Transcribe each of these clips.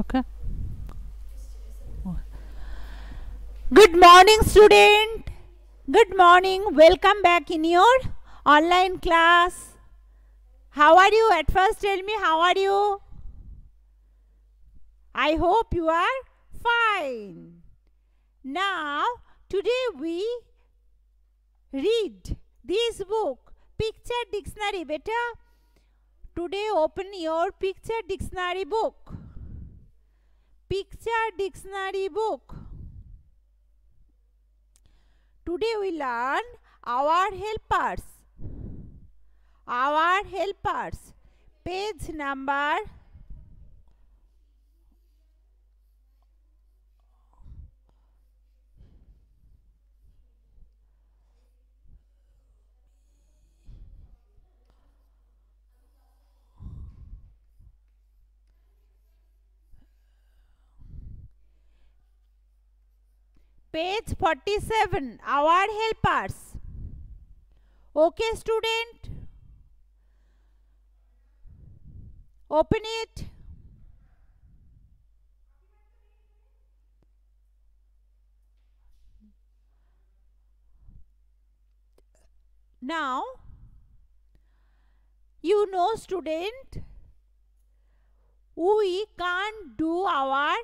okay good morning student good morning welcome back in your online class how are you at first tell me how are you i hope you are fine now today we read this book picture dictionary better today open your picture dictionary book picture dictionary book. Today we learn our helpers. Our helpers. Page number Page 47 Our helpers Okay student Open it Now you know student we can't do our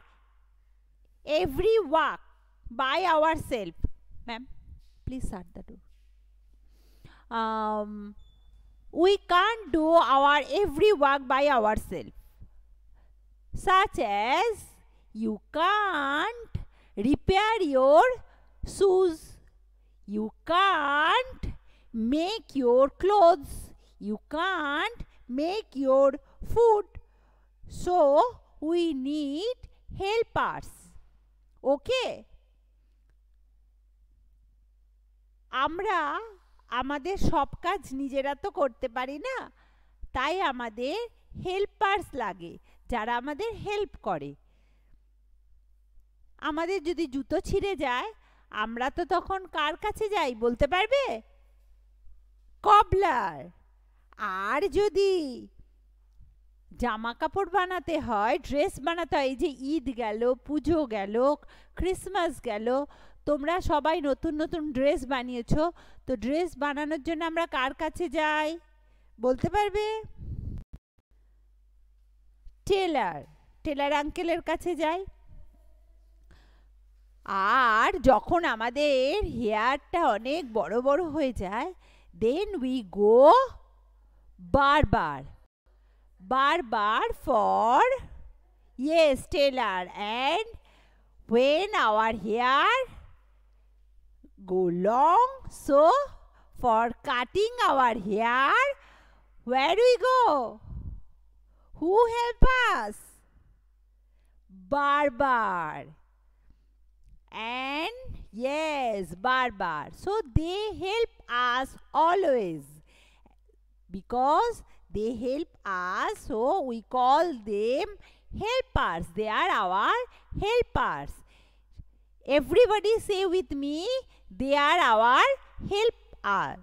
every work by ourselves. Ma'am, please shut the door. Um, we can't do our every work by ourselves, such as you can't repair your shoes, you can't make your clothes, you can't make your food. So, we need helpers. Okay? আমরা আমাদের সব কাজ নিজেরা তো করতে পারি না তাই আমাদের হেল্পার্স লাগে যারা আমাদের হেল্প করে আমাদের যদি জুতো ছিঁড়ে যায় আমরা তো তখন কার কাছে যাই বলতে পারবে কবলার আর যদি জামা কাপড় বানাতে হয় ড্রেস বানাতে হয় এই যে ঈদ গেল পুজো গেল ক্রিসমাস গেল তোমরা সবাই নতুন নতুন ড্রেস বানিয়েছ তো ড্রেস বানানোর জন্য আমরা কার কাছে যাই বলতে পারবে টেলার টেলার আঙ্কেলের কাছে যাই আর যখন আমাদের হেয়ারটা অনেক বড় বড় হয়ে যায় then we go barber barber for yes tailor and when our hair go long. So for cutting our hair, where do we go? Who help us? Barber. And yes, barber. So they help us always because they help us. So we call them helpers. They are our helpers. Everybody say with me, they are our helper.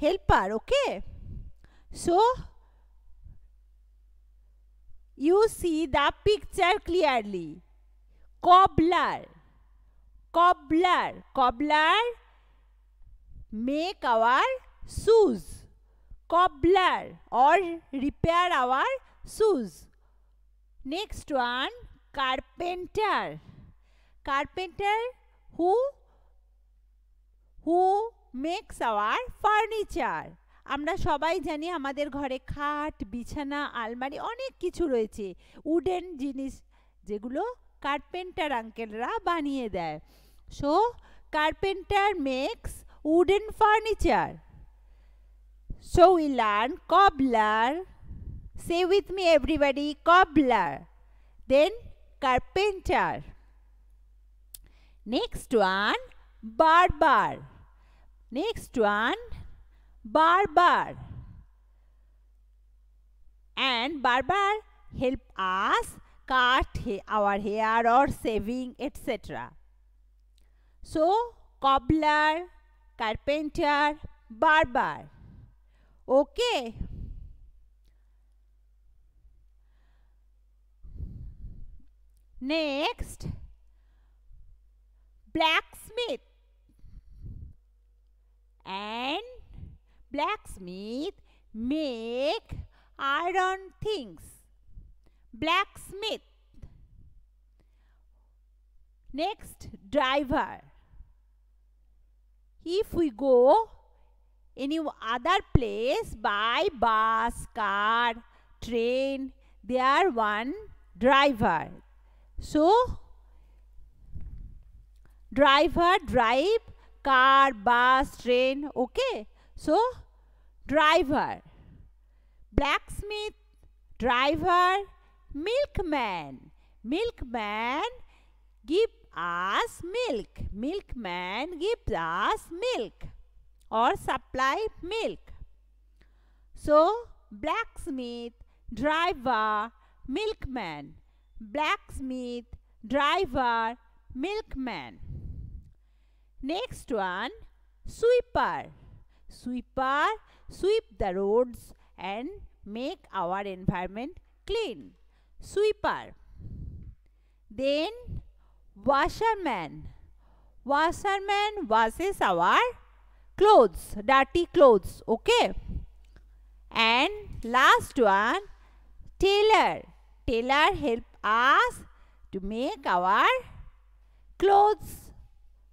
Helper, okay? So, you see the picture clearly. Cobbler, cobbler, cobbler make our shoes. Cobbler or repair our shoes. Next one, carpenter. carpenter who who makes our furniture আমরা সবাই জানি আমাদের ঘরে খাট বিছানা আলমারি অনেক কিছু রয়েছে উডেন জিনিস যেগুলো কার্পেন্টার আঙ্কেলরা বানিয়ে দেয় so carpenter makes wooden furniture so we learn cobbler say with me everybody cobbler then carpenter Next one, bar. Next one, bar. And barber help us cut our hair or shaving, etc. So, cobbler, carpenter, barber. Okay. Next, blacksmith and blacksmith make iron things blacksmith next driver if we go any other place by bus car train they are one driver so driver drive car bus train okay so driver blacksmith driver milkman milkman give us milk milkman gives us milk or supply milk so blacksmith driver milkman blacksmith driver milkman Next one, sweeper. Sweeper sweep the roads and make our environment clean. Sweeper. Then washerman. Washerman washes our clothes, dirty clothes, okay? And last one, tailor. Tailor help us to make our clothes,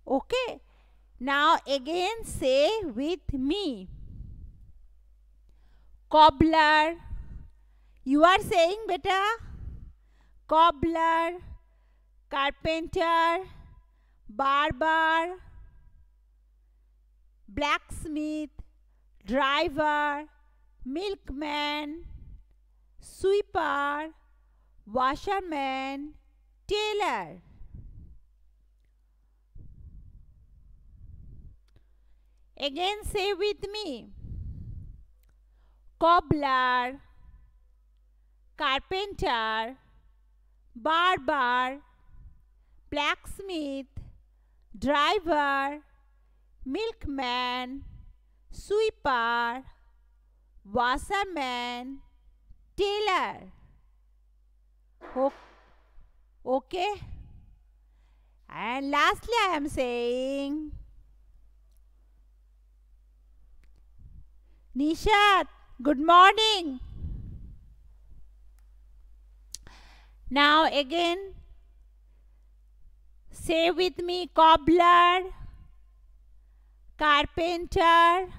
okay? Now again say with me. Cobbler. You are saying beta? Cobbler, carpenter, barber, blacksmith, driver, milkman, sweeper, washerman, tailor. Again say with me. Cobbler, carpenter, barber, blacksmith, driver, milkman, sweeper, washerman, tailor. okay? And lastly I am saying Nishad, good morning. Now again, say with me cobbler, carpenter,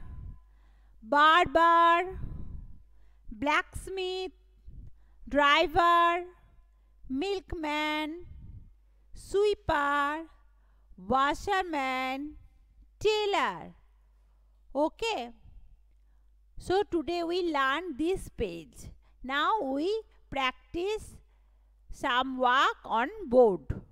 barber, blacksmith, driver, milkman, sweeper, washerman, tailor. Okay. So today we learn this page. Now we practice some work on board.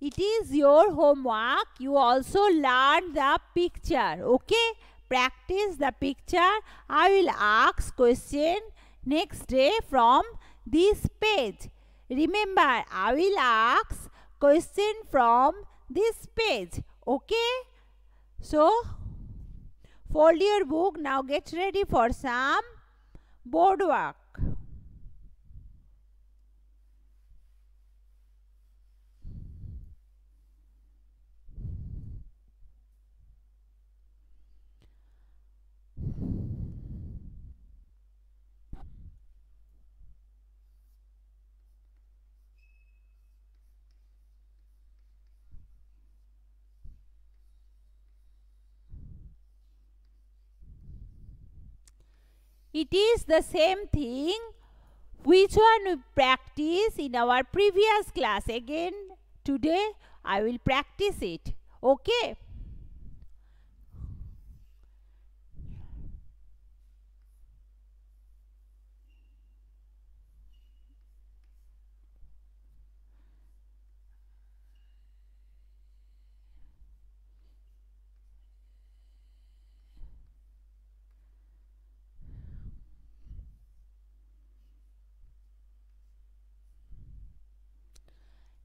It is your homework. You also learn the picture. Okay? Practice the picture. I will ask question next day from this page. Remember, I will ask question from this page. Okay? So, Fold your book. Now get ready for some board work. It is the same thing which one we practice in our previous class. Again, today I will practice it. Okay.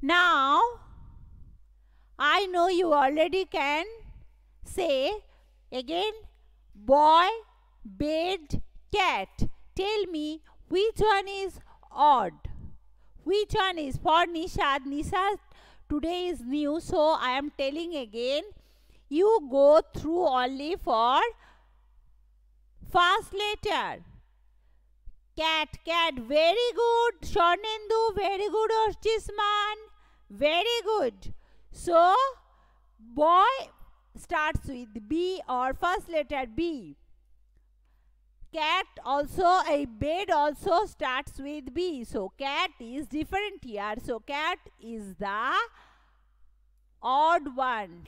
Now, I know you already can say again, boy, bed, cat. Tell me which one is odd. Which one is for Nishad? Nishad today is new, so I am telling again. You go through only for first letter. Cat, cat, very good. Shornendu, very good. Ostisman, very good. So, boy starts with B or first letter B. Cat also, a bed also starts with B. So, cat is different here. So, cat is the odd one.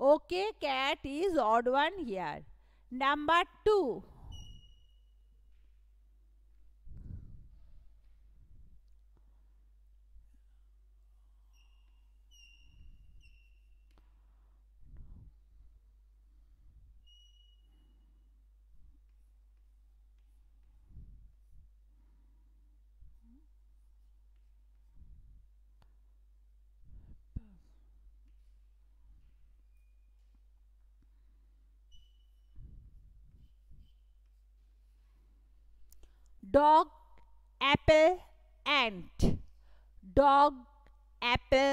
Okay, cat is odd one here. Number 2. dog apple ant dog apple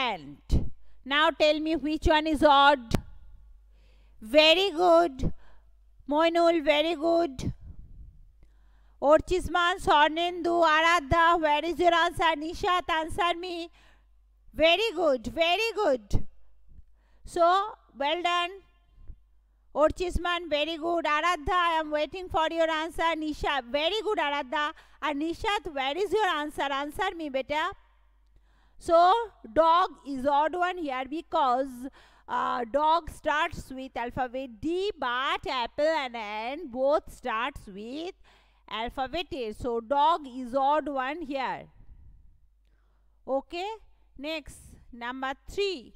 ant now tell me which one is odd very good Moinul very good Orchisman Sornendu Aradha where is your answer Nishat answer me very good very good so well done Orchisman, very good. Aradha, I am waiting for your answer. Nisha, very good, Aradha. And Nishat, where is your answer? Answer me, beta. So, dog is odd one here because uh, dog starts with alphabet D, but apple and N both starts with alphabet A. So, dog is odd one here. Okay, next, number 3.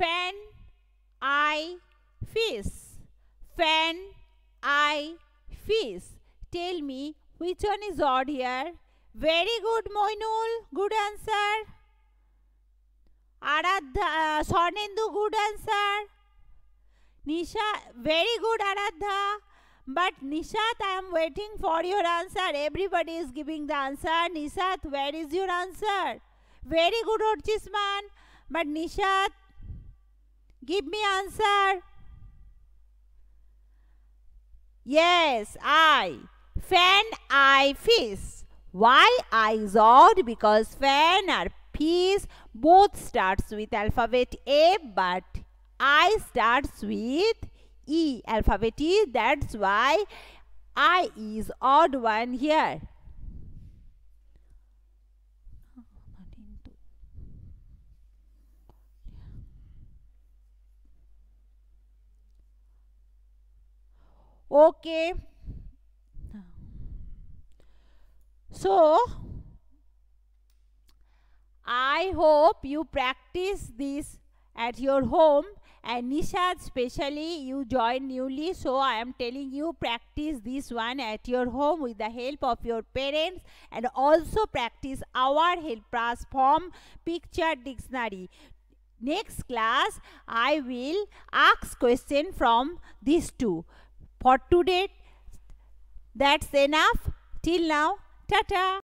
fan I fish fan I fish tell me which one is odd here very good Moinul good answer Aradhya, uh, Sonendu good answer Nisha very good Aradhya. but Nishat, I am waiting for your answer. Everybody is giving the answer. Nishat, where is your answer? Very good, Orchisman. But Nishat, Give me answer. Yes, I. Fan I fish. Why I is odd? Because fan or fish both starts with alphabet A but I starts with E. Alphabet E. That's why I is odd one here. okay so i hope you practice this at your home and nishad especially you join newly so I am telling you practice this one at your home with the help of your parents and also practice our help us form picture dictionary. Next class I will ask question from these two. For today, that's enough. Till now, ta-ta.